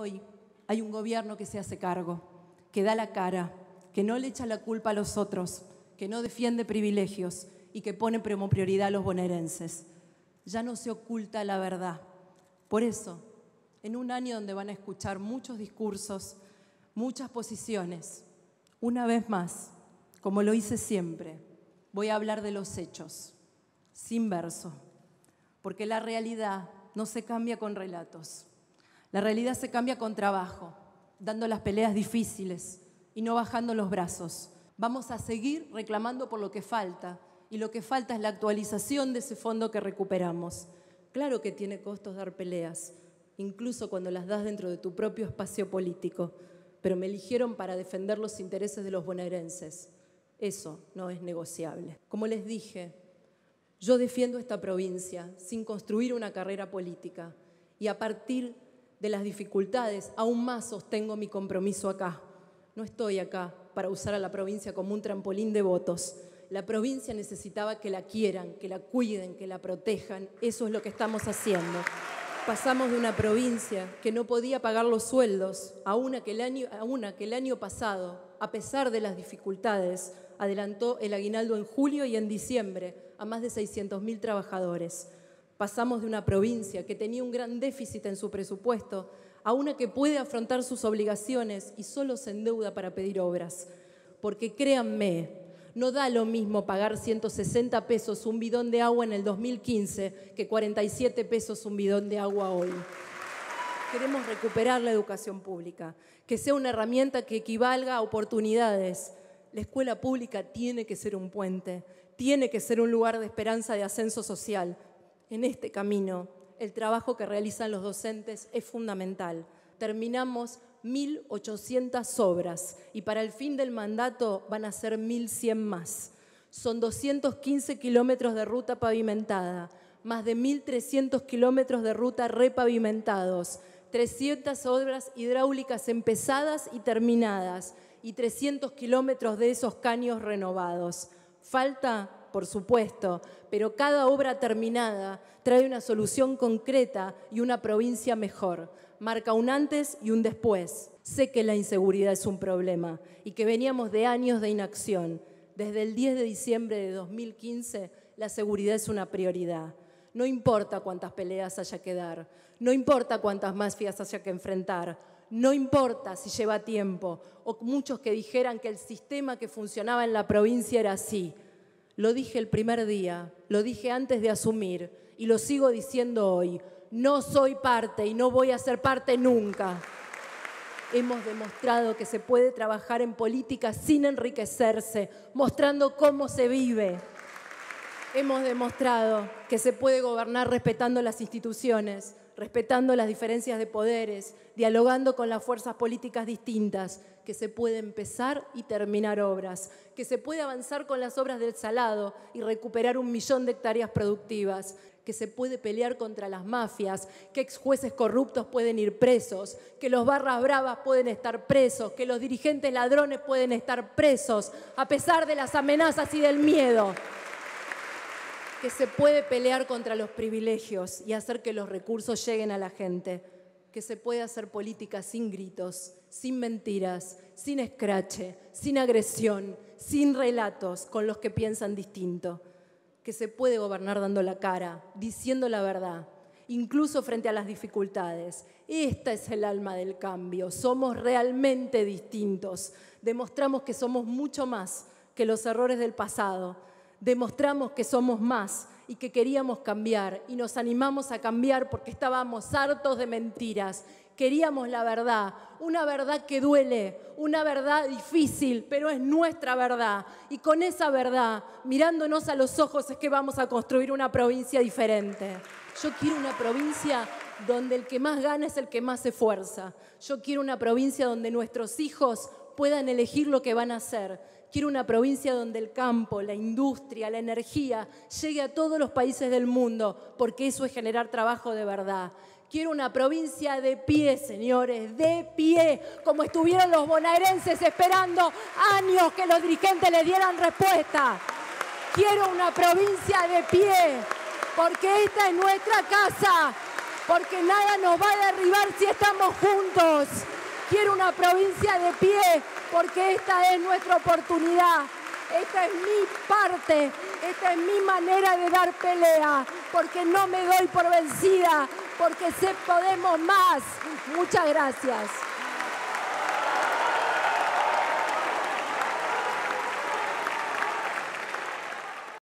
Hoy hay un gobierno que se hace cargo, que da la cara, que no le echa la culpa a los otros, que no defiende privilegios y que pone como prioridad a los bonaerenses. Ya no se oculta la verdad. Por eso, en un año donde van a escuchar muchos discursos, muchas posiciones, una vez más, como lo hice siempre, voy a hablar de los hechos, sin verso, porque la realidad no se cambia con relatos. La realidad se cambia con trabajo, dando las peleas difíciles y no bajando los brazos. Vamos a seguir reclamando por lo que falta y lo que falta es la actualización de ese fondo que recuperamos. Claro que tiene costos dar peleas, incluso cuando las das dentro de tu propio espacio político, pero me eligieron para defender los intereses de los bonaerenses. Eso no es negociable. Como les dije, yo defiendo esta provincia sin construir una carrera política y a partir de de las dificultades, aún más sostengo mi compromiso acá. No estoy acá para usar a la provincia como un trampolín de votos. La provincia necesitaba que la quieran, que la cuiden, que la protejan. Eso es lo que estamos haciendo. Pasamos de una provincia que no podía pagar los sueldos a una que el año, año pasado, a pesar de las dificultades, adelantó el aguinaldo en julio y en diciembre a más de 600.000 trabajadores. Pasamos de una provincia que tenía un gran déficit en su presupuesto a una que puede afrontar sus obligaciones y solo se endeuda para pedir obras. Porque créanme, no da lo mismo pagar 160 pesos un bidón de agua en el 2015 que 47 pesos un bidón de agua hoy. Queremos recuperar la educación pública, que sea una herramienta que equivalga a oportunidades. La escuela pública tiene que ser un puente, tiene que ser un lugar de esperanza de ascenso social, en este camino, el trabajo que realizan los docentes es fundamental. Terminamos 1.800 obras y para el fin del mandato van a ser 1.100 más. Son 215 kilómetros de ruta pavimentada, más de 1.300 kilómetros de ruta repavimentados, 300 obras hidráulicas empezadas y terminadas y 300 kilómetros de esos caños renovados. Falta por supuesto, pero cada obra terminada trae una solución concreta y una provincia mejor. Marca un antes y un después. Sé que la inseguridad es un problema y que veníamos de años de inacción. Desde el 10 de diciembre de 2015, la seguridad es una prioridad. No importa cuántas peleas haya que dar, no importa cuántas mafias haya que enfrentar, no importa si lleva tiempo, o muchos que dijeran que el sistema que funcionaba en la provincia era así, lo dije el primer día, lo dije antes de asumir y lo sigo diciendo hoy. No soy parte y no voy a ser parte nunca. Hemos demostrado que se puede trabajar en política sin enriquecerse, mostrando cómo se vive hemos demostrado que se puede gobernar respetando las instituciones, respetando las diferencias de poderes, dialogando con las fuerzas políticas distintas, que se puede empezar y terminar obras, que se puede avanzar con las obras del salado y recuperar un millón de hectáreas productivas, que se puede pelear contra las mafias, que ex jueces corruptos pueden ir presos, que los barras bravas pueden estar presos, que los dirigentes ladrones pueden estar presos, a pesar de las amenazas y del miedo que se puede pelear contra los privilegios y hacer que los recursos lleguen a la gente, que se puede hacer política sin gritos, sin mentiras, sin escrache, sin agresión, sin relatos con los que piensan distinto, que se puede gobernar dando la cara, diciendo la verdad, incluso frente a las dificultades. Esta es el alma del cambio. Somos realmente distintos. Demostramos que somos mucho más que los errores del pasado demostramos que somos más y que queríamos cambiar y nos animamos a cambiar porque estábamos hartos de mentiras. Queríamos la verdad, una verdad que duele, una verdad difícil, pero es nuestra verdad. Y con esa verdad, mirándonos a los ojos, es que vamos a construir una provincia diferente. Yo quiero una provincia donde el que más gana es el que más se esfuerza. Yo quiero una provincia donde nuestros hijos puedan elegir lo que van a hacer. Quiero una provincia donde el campo, la industria, la energía llegue a todos los países del mundo, porque eso es generar trabajo de verdad. Quiero una provincia de pie, señores, de pie, como estuvieron los bonaerenses esperando años que los dirigentes les dieran respuesta. Quiero una provincia de pie, porque esta es nuestra casa, porque nada nos va a derribar si estamos juntos quiero una provincia de pie, porque esta es nuestra oportunidad. Esta es mi parte, esta es mi manera de dar pelea, porque no me doy por vencida, porque se podemos más. Muchas gracias.